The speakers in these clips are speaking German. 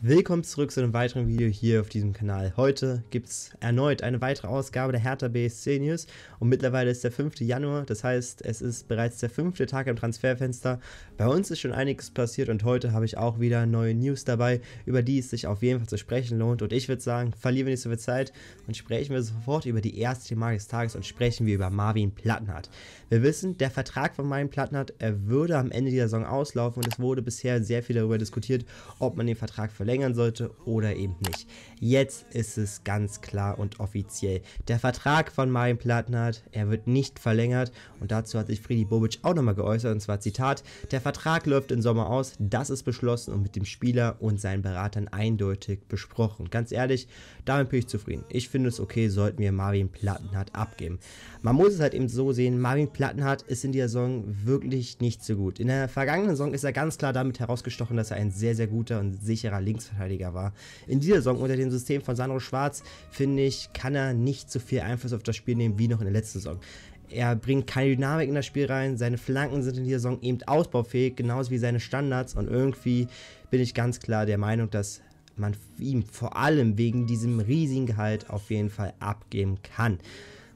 Willkommen zurück zu einem weiteren Video hier auf diesem Kanal. Heute gibt es erneut eine weitere Ausgabe der Hertha BSC News und mittlerweile ist der 5. Januar, das heißt es ist bereits der fünfte Tag im Transferfenster. Bei uns ist schon einiges passiert und heute habe ich auch wieder neue News dabei, über die es sich auf jeden Fall zu sprechen lohnt und ich würde sagen, verlieren wir nicht so viel Zeit und sprechen wir sofort über die erste Thematik des Tages und sprechen wir über Marvin Plattenhardt. Wir wissen, der Vertrag von Marvin Plattenhardt, er würde am Ende dieser Saison auslaufen und es wurde bisher sehr viel darüber diskutiert, ob man den Vertrag verliert verlängern sollte oder eben nicht. Jetzt ist es ganz klar und offiziell. Der Vertrag von Marin Platnert, er wird nicht verlängert und dazu hat sich Friedi Bobic auch nochmal geäußert und zwar Zitat, der Vertrag läuft im Sommer aus, das ist beschlossen und mit dem Spieler und seinen Beratern eindeutig besprochen. Ganz ehrlich, damit bin ich zufrieden. Ich finde es okay, sollten wir Marvin Plattenhardt abgeben. Man muss es halt eben so sehen, Marvin Plattenhardt ist in dieser Saison wirklich nicht so gut. In der vergangenen Saison ist er ganz klar damit herausgestochen, dass er ein sehr, sehr guter und sicherer Link Linksverteidiger war. In dieser Saison unter dem System von Sandro Schwarz, finde ich, kann er nicht so viel Einfluss auf das Spiel nehmen wie noch in der letzten Saison. Er bringt keine Dynamik in das Spiel rein, seine Flanken sind in dieser Saison eben ausbaufähig, genauso wie seine Standards und irgendwie bin ich ganz klar der Meinung, dass man ihm vor allem wegen diesem riesigen Gehalt auf jeden Fall abgeben kann.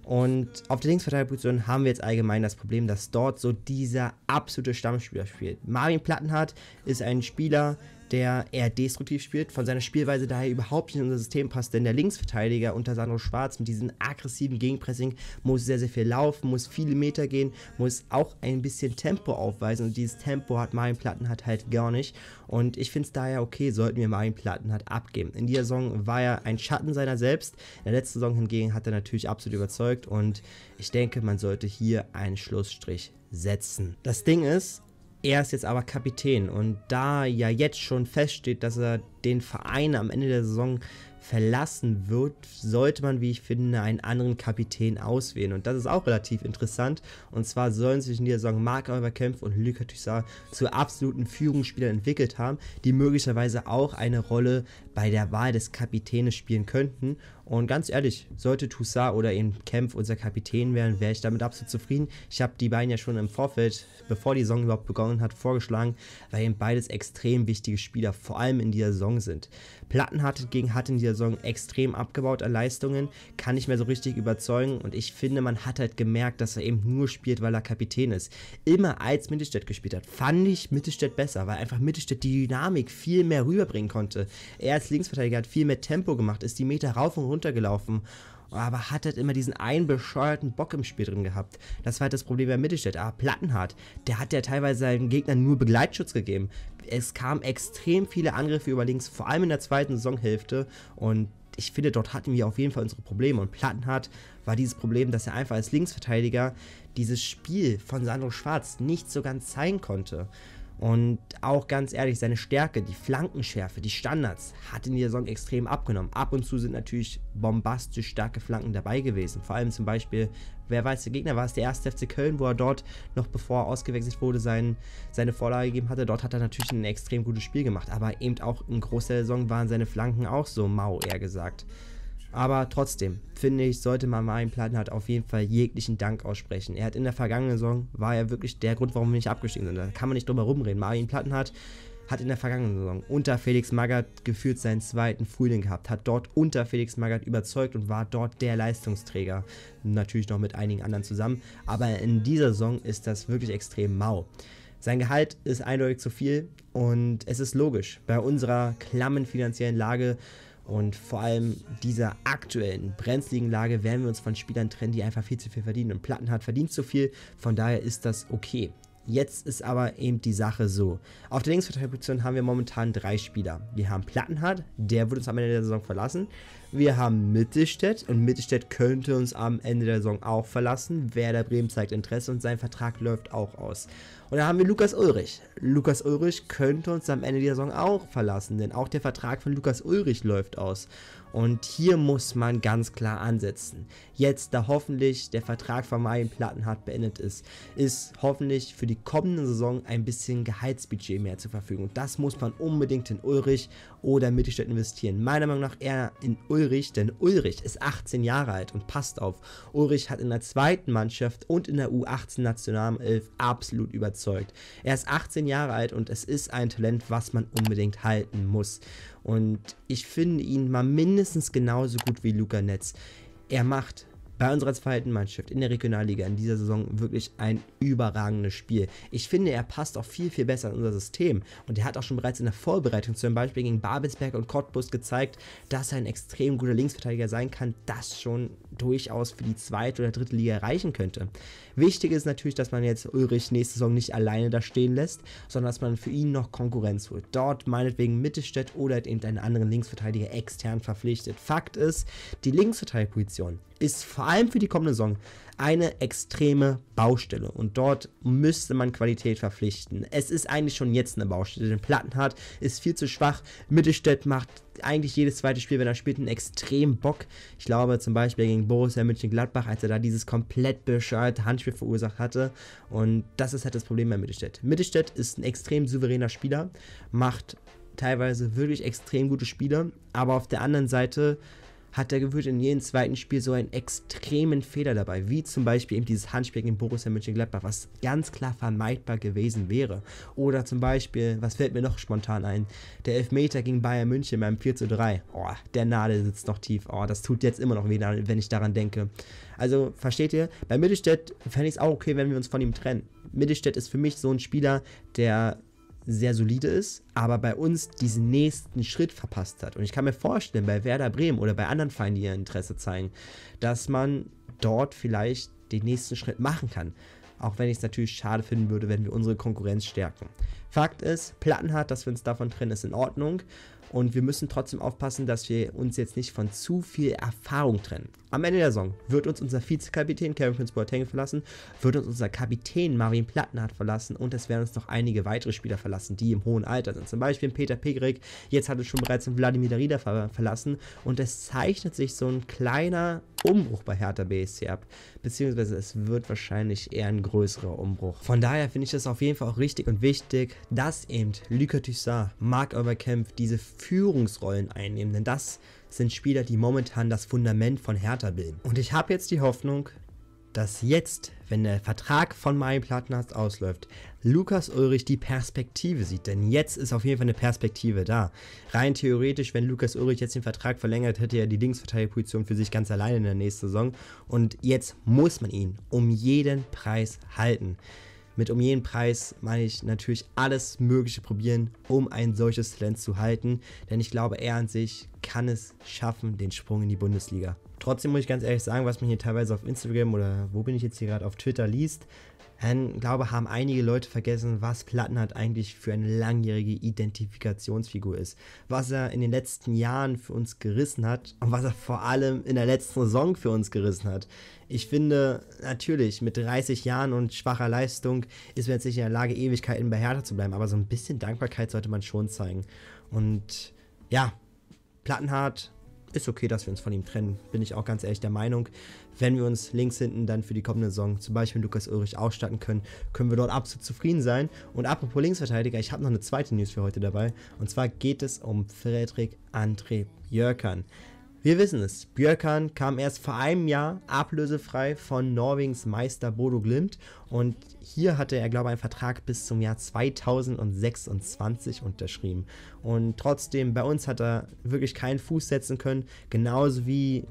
Und auf der Linksverteidigerposition haben wir jetzt allgemein das Problem, dass dort so dieser absolute Stammspieler spielt. Marvin Plattenhardt ist ein Spieler, der eher destruktiv spielt, von seiner Spielweise daher überhaupt nicht in unser System passt, denn der Linksverteidiger unter Sandro Schwarz mit diesem aggressiven Gegenpressing muss sehr, sehr viel laufen, muss viele Meter gehen, muss auch ein bisschen Tempo aufweisen und dieses Tempo hat Marion Plattenhardt halt gar nicht und ich finde es daher okay, sollten wir Marion Plattenhardt abgeben. In dieser Saison war er ein Schatten seiner selbst, in der letzten Saison hingegen hat er natürlich absolut überzeugt und ich denke, man sollte hier einen Schlussstrich setzen. Das Ding ist, er ist jetzt aber Kapitän und da ja jetzt schon feststeht, dass er den Verein am Ende der Saison verlassen wird, sollte man, wie ich finde, einen anderen Kapitän auswählen. Und das ist auch relativ interessant. Und zwar sollen sich in dieser Saison Mark Kämpf und Luca Toussaint zu absoluten Führungsspielern entwickelt haben, die möglicherweise auch eine Rolle bei der Wahl des Kapitänes spielen könnten. Und ganz ehrlich, sollte Toussaint oder eben Kempf unser Kapitän werden, wäre ich damit absolut zufrieden. Ich habe die beiden ja schon im Vorfeld, bevor die Saison überhaupt begonnen hat, vorgeschlagen, weil eben beides extrem wichtige Spieler, vor allem in dieser Saison sind. Platten hatte gegen hat in dieser der Song extrem abgebaut an Leistungen, kann nicht mehr so richtig überzeugen und ich finde, man hat halt gemerkt, dass er eben nur spielt, weil er Kapitän ist. Immer als Mittelstädt gespielt hat, fand ich Mittelstädt besser, weil einfach Mittelstädt die Dynamik viel mehr rüberbringen konnte. Er als Linksverteidiger hat viel mehr Tempo gemacht, ist die Meter rauf und runter gelaufen aber hat halt immer diesen einen bescheuerten Bock im Spiel drin gehabt. Das war halt das Problem bei Mittelstädt. Ah, Plattenhardt, der hat ja teilweise seinen Gegnern nur Begleitschutz gegeben. Es kamen extrem viele Angriffe über links, vor allem in der zweiten Saisonhälfte und ich finde, dort hatten wir auf jeden Fall unsere Probleme. Und Plattenhardt war dieses Problem, dass er einfach als Linksverteidiger dieses Spiel von Sandro Schwarz nicht so ganz zeigen konnte. Und auch ganz ehrlich, seine Stärke, die Flankenschärfe, die Standards hat in dieser Saison extrem abgenommen. Ab und zu sind natürlich bombastisch starke Flanken dabei gewesen. Vor allem zum Beispiel, wer weiß, der Gegner war es der erste FC Köln, wo er dort noch bevor er ausgewechselt wurde, sein, seine Vorlage gegeben hatte. Dort hat er natürlich ein extrem gutes Spiel gemacht. Aber eben auch in großer Saison waren seine Flanken auch so mau, eher gesagt. Aber trotzdem, finde ich, sollte man Marien Plattenhardt auf jeden Fall jeglichen Dank aussprechen. Er hat in der vergangenen Saison, war er wirklich der Grund, warum wir nicht abgestiegen sind. Da kann man nicht drüber rumreden. Marien Plattenhardt hat in der vergangenen Saison unter Felix Magath gefühlt seinen zweiten Frühling gehabt, hat dort unter Felix Magath überzeugt und war dort der Leistungsträger. Natürlich noch mit einigen anderen zusammen, aber in dieser Saison ist das wirklich extrem mau. Sein Gehalt ist eindeutig zu viel und es ist logisch. Bei unserer klammen finanziellen Lage und vor allem dieser aktuellen brenzligen Lage werden wir uns von Spielern trennen, die einfach viel zu viel verdienen. Und Plattenhardt verdient zu viel, von daher ist das okay. Jetzt ist aber eben die Sache so. Auf der Linksverteidigerposition haben wir momentan drei Spieler. Wir haben Plattenhardt, der wird uns am Ende der Saison verlassen. Wir haben Mittelstädt und Mittelstädt könnte uns am Ende der Saison auch verlassen. Werder Bremen zeigt Interesse und sein Vertrag läuft auch aus. Und dann haben wir Lukas Ulrich. Lukas Ulrich könnte uns am Ende der Saison auch verlassen, denn auch der Vertrag von Lukas Ulrich läuft aus. Und hier muss man ganz klar ansetzen. Jetzt, da hoffentlich der Vertrag von Marien Plattenhardt beendet ist, ist hoffentlich für die kommende Saison ein bisschen Gehaltsbudget mehr zur Verfügung. das muss man unbedingt in Ulrich oder Mittelstädt investieren. Meiner Meinung nach eher in Ulrich Ulrich, denn Ulrich ist 18 Jahre alt und passt auf. Ulrich hat in der zweiten Mannschaft und in der U18-Nationalelf absolut überzeugt. Er ist 18 Jahre alt und es ist ein Talent, was man unbedingt halten muss. Und ich finde ihn mal mindestens genauso gut wie Luca Netz. Er macht bei unserer zweiten Mannschaft in der Regionalliga in dieser Saison wirklich ein überragendes Spiel. Ich finde, er passt auch viel, viel besser in unser System. Und er hat auch schon bereits in der Vorbereitung zum Beispiel gegen Babelsberg und Cottbus gezeigt, dass er ein extrem guter Linksverteidiger sein kann, das schon durchaus für die zweite oder dritte Liga erreichen könnte. Wichtig ist natürlich, dass man jetzt Ulrich nächste Saison nicht alleine da stehen lässt, sondern dass man für ihn noch Konkurrenz holt. Dort meinetwegen Mittelstädt oder halt eben einen anderen Linksverteidiger extern verpflichtet. Fakt ist, die Linksverteidigerposition ist vor vor allem für die kommende Saison, eine extreme Baustelle. Und dort müsste man Qualität verpflichten. Es ist eigentlich schon jetzt eine Baustelle, denn Plattenhardt ist viel zu schwach. Mittelstädt macht eigentlich jedes zweite Spiel, wenn er spielt, einen extrem Bock. Ich glaube zum Beispiel gegen Borussia München-Gladbach, als er da dieses komplett bescheuerte Handspiel verursacht hatte. Und das ist halt das Problem bei Mittelstädt. Mittelstädt ist ein extrem souveräner Spieler, macht teilweise wirklich extrem gute Spiele, aber auf der anderen Seite hat er gefühlt in jedem zweiten Spiel so einen extremen Fehler dabei, wie zum Beispiel eben dieses Handspiel gegen Borussia Mönchengladbach, was ganz klar vermeidbar gewesen wäre. Oder zum Beispiel, was fällt mir noch spontan ein, der Elfmeter gegen Bayern München beim 4 zu 3. Oh, der Nadel sitzt noch tief. Oh, das tut jetzt immer noch weh, wenn ich daran denke. Also, versteht ihr? Bei Mittelstädt fände ich es auch okay, wenn wir uns von ihm trennen. Mittelstädt ist für mich so ein Spieler, der sehr solide ist, aber bei uns diesen nächsten Schritt verpasst hat. Und ich kann mir vorstellen, bei Werder Bremen oder bei anderen Vereinen, die ihr Interesse zeigen, dass man dort vielleicht den nächsten Schritt machen kann. Auch wenn ich es natürlich schade finden würde, wenn wir unsere Konkurrenz stärken. Fakt ist, plattenhart, dass wir uns davon trennen, ist in Ordnung. Und wir müssen trotzdem aufpassen, dass wir uns jetzt nicht von zu viel Erfahrung trennen. Am Ende der Saison wird uns unser Vizekapitän Kevin Prince Boateng verlassen, wird uns unser Kapitän Marvin Plattenhardt verlassen und es werden uns noch einige weitere Spieler verlassen, die im hohen Alter sind. Zum Beispiel Peter Pegrik, jetzt hat es schon bereits ein Vladimir Darida ver verlassen und es zeichnet sich so ein kleiner Umbruch bei Hertha BSC ab, beziehungsweise es wird wahrscheinlich eher ein größerer Umbruch. Von daher finde ich das auf jeden Fall auch richtig und wichtig, dass eben Luka Tissat, Marc Overkämpf diese Führungsrollen einnehmen, denn das sind Spieler, die momentan das Fundament von Hertha bilden. Und ich habe jetzt die Hoffnung, dass jetzt, wenn der Vertrag von Mario Plattenhardt ausläuft, Lukas Ulrich die Perspektive sieht. Denn jetzt ist auf jeden Fall eine Perspektive da. Rein theoretisch, wenn Lukas Ulrich jetzt den Vertrag verlängert, hätte er die Linksverteidigerposition für sich ganz alleine in der nächsten Saison. Und jetzt muss man ihn um jeden Preis halten. Mit um jeden Preis meine ich natürlich alles Mögliche probieren, um ein solches Talent zu halten, denn ich glaube, er an sich kann es schaffen, den Sprung in die Bundesliga. Trotzdem muss ich ganz ehrlich sagen, was man hier teilweise auf Instagram oder wo bin ich jetzt hier gerade auf Twitter liest, ich glaube, haben einige Leute vergessen, was Plattenhardt eigentlich für eine langjährige Identifikationsfigur ist. Was er in den letzten Jahren für uns gerissen hat und was er vor allem in der letzten Saison für uns gerissen hat. Ich finde, natürlich, mit 30 Jahren und schwacher Leistung ist man jetzt nicht in der Lage, Ewigkeiten bei Hertha zu bleiben, aber so ein bisschen Dankbarkeit sollte man schon zeigen. Und ja, Plattenhardt ist okay, dass wir uns von ihm trennen, bin ich auch ganz ehrlich der Meinung. Wenn wir uns links hinten dann für die kommende Saison zum Beispiel Lukas Ulrich ausstatten können, können wir dort absolut zufrieden sein. Und apropos Linksverteidiger, ich habe noch eine zweite News für heute dabei. Und zwar geht es um Frederik André Jörkern. Wir wissen es, Björkan kam erst vor einem Jahr ablösefrei von Norwegens Meister Bodo Glimt und hier hatte er, glaube ich, einen Vertrag bis zum Jahr 2026 unterschrieben. Und trotzdem, bei uns hat er wirklich keinen Fuß setzen können, genauso wie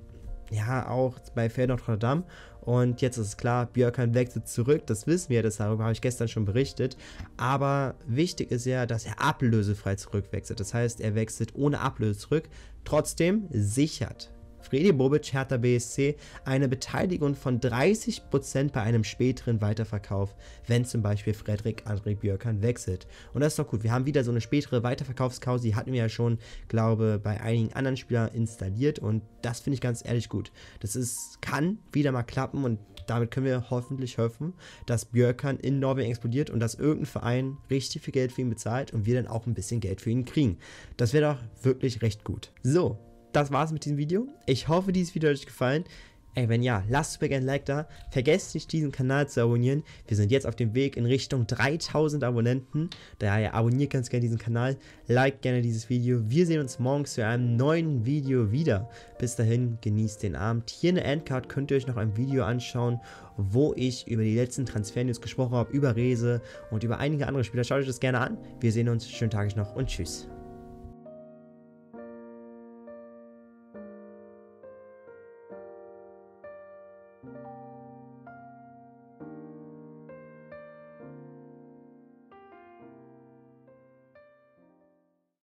ja auch bei Feyenoord Rotterdam und jetzt ist es klar, Björkan wechselt zurück, das wissen wir, das darüber habe ich gestern schon berichtet. Aber wichtig ist ja, dass er ablösefrei zurückwechselt. Das heißt, er wechselt ohne Ablöse zurück, trotzdem sichert Fredi Bobic, Hertha BSC, eine Beteiligung von 30% bei einem späteren Weiterverkauf, wenn zum Beispiel Frederik André Björkan wechselt. Und das ist doch gut. Wir haben wieder so eine spätere Weiterverkaufskause, die hatten wir ja schon, glaube bei einigen anderen Spielern installiert. Und das finde ich ganz ehrlich gut. Das ist, kann wieder mal klappen und damit können wir hoffentlich hoffen, dass Björkan in Norwegen explodiert und dass irgendein Verein richtig viel Geld für ihn bezahlt und wir dann auch ein bisschen Geld für ihn kriegen. Das wäre doch wirklich recht gut. So, das war's mit diesem Video. Ich hoffe, dieses Video hat euch gefallen. Ey, wenn ja, lasst mir gerne ein Like da. Vergesst nicht, diesen Kanal zu abonnieren. Wir sind jetzt auf dem Weg in Richtung 3000 Abonnenten. Daher abonniert ganz gerne diesen Kanal. Like gerne dieses Video. Wir sehen uns morgens zu einem neuen Video wieder. Bis dahin, genießt den Abend. Hier in der Endcard könnt ihr euch noch ein Video anschauen, wo ich über die letzten Transfer-News gesprochen habe, über Rese und über einige andere Spieler. Schaut euch das gerne an. Wir sehen uns. Schönen Tag noch und tschüss.